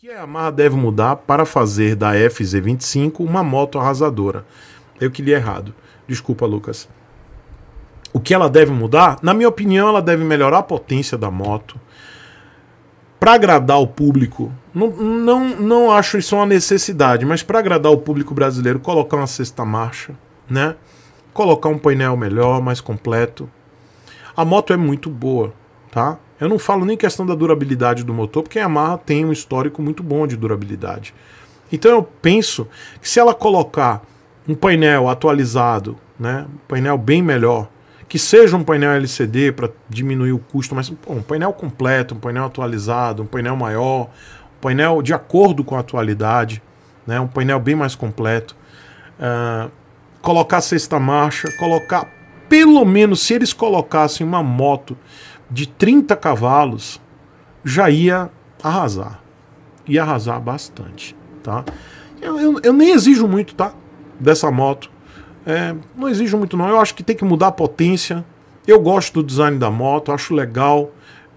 que a Yamaha deve mudar para fazer da FZ25 uma moto arrasadora? Eu que li errado. Desculpa, Lucas. O que ela deve mudar? Na minha opinião, ela deve melhorar a potência da moto. Para agradar o público, não, não, não acho isso uma necessidade, mas para agradar o público brasileiro, colocar uma sexta marcha, né? Colocar um painel melhor, mais completo. A moto é muito boa tá? Eu não falo nem questão da durabilidade do motor, porque a Yamaha tem um histórico muito bom de durabilidade. Então eu penso que se ela colocar um painel atualizado, né, um painel bem melhor, que seja um painel LCD para diminuir o custo, mas pô, um painel completo, um painel atualizado, um painel maior, um painel de acordo com a atualidade, né, um painel bem mais completo, uh, colocar sexta marcha, colocar pelo menos se eles colocassem uma moto de 30 cavalos já ia arrasar. e arrasar bastante, tá? Eu, eu, eu nem exijo muito, tá? Dessa moto. É, não exijo muito não. Eu acho que tem que mudar a potência. Eu gosto do design da moto, acho legal.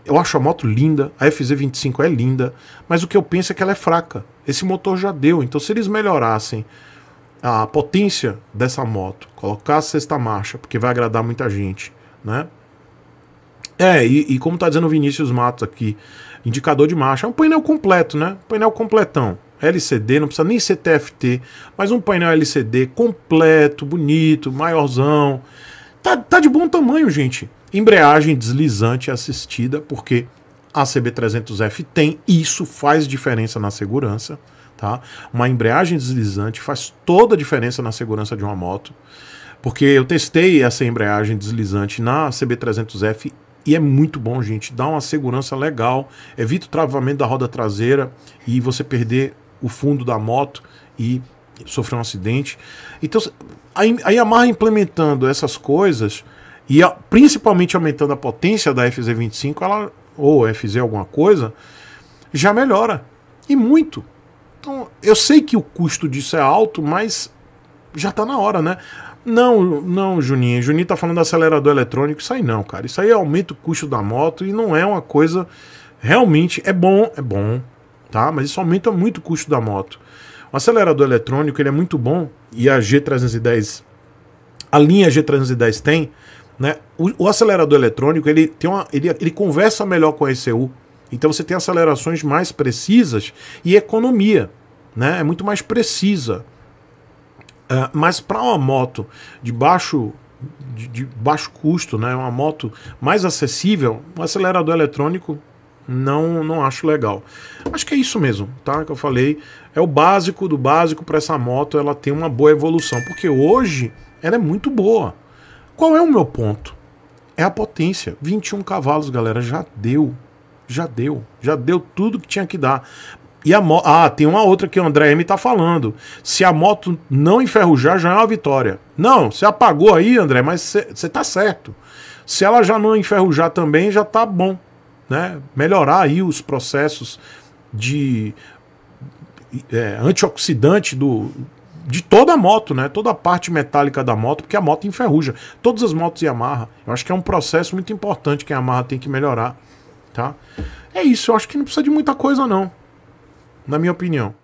Eu acho a moto linda, a FZ25 é linda, mas o que eu penso é que ela é fraca. Esse motor já deu, então se eles melhorassem a potência dessa moto, colocasse sexta marcha, porque vai agradar muita gente, né? É, e, e como está dizendo o Vinícius Matos aqui, indicador de marcha, é um painel completo, né? Painel completão. LCD, não precisa nem ser TFT, mas um painel LCD completo, bonito, maiorzão. Tá, tá de bom tamanho, gente. Embreagem deslizante assistida, porque a CB300F tem, isso faz diferença na segurança. Tá? Uma embreagem deslizante faz toda a diferença na segurança de uma moto. Porque eu testei essa embreagem deslizante na CB300F e é muito bom, gente. Dá uma segurança legal, evita o travamento da roda traseira e você perder o fundo da moto e sofrer um acidente. Então, a Yamaha implementando essas coisas e a, principalmente aumentando a potência da FZ25, ela ou FZ alguma coisa, já melhora. E muito. Então, eu sei que o custo disso é alto, mas já está na hora, né? Não, não, Juninho. Juninho tá falando acelerador eletrônico. Isso aí não, cara. Isso aí aumenta o custo da moto e não é uma coisa. Realmente é bom, é bom, tá? Mas isso aumenta muito o custo da moto. O acelerador eletrônico ele é muito bom e a G310, a linha G310 tem, né? O, o acelerador eletrônico ele tem uma, ele, ele conversa melhor com a ECU. Então você tem acelerações mais precisas e economia, né? É muito mais precisa. Ah, mas para uma moto de baixo de, de, baixo custo, né, uma moto mais acessível, o um acelerador eletrônico não não acho legal. Acho que é isso mesmo, tá? Que eu falei, é o básico do básico para essa moto, ela tem uma boa evolução, porque hoje ela é muito boa. Qual é o meu ponto? É a potência, 21 cavalos, galera, já deu. Já deu, já deu tudo que tinha que dar. E a moto. Ah, tem uma outra que o André M tá falando. Se a moto não enferrujar, já é uma vitória. Não, você apagou aí, André, mas você tá certo. Se ela já não enferrujar também, já tá bom. Né? Melhorar aí os processos de é, antioxidante do, de toda a moto, né? Toda a parte metálica da moto, porque a moto enferruja. Todas as motos Yamaha. Eu acho que é um processo muito importante que a Yamaha tem que melhorar, tá? É isso, eu acho que não precisa de muita coisa não na minha opinião.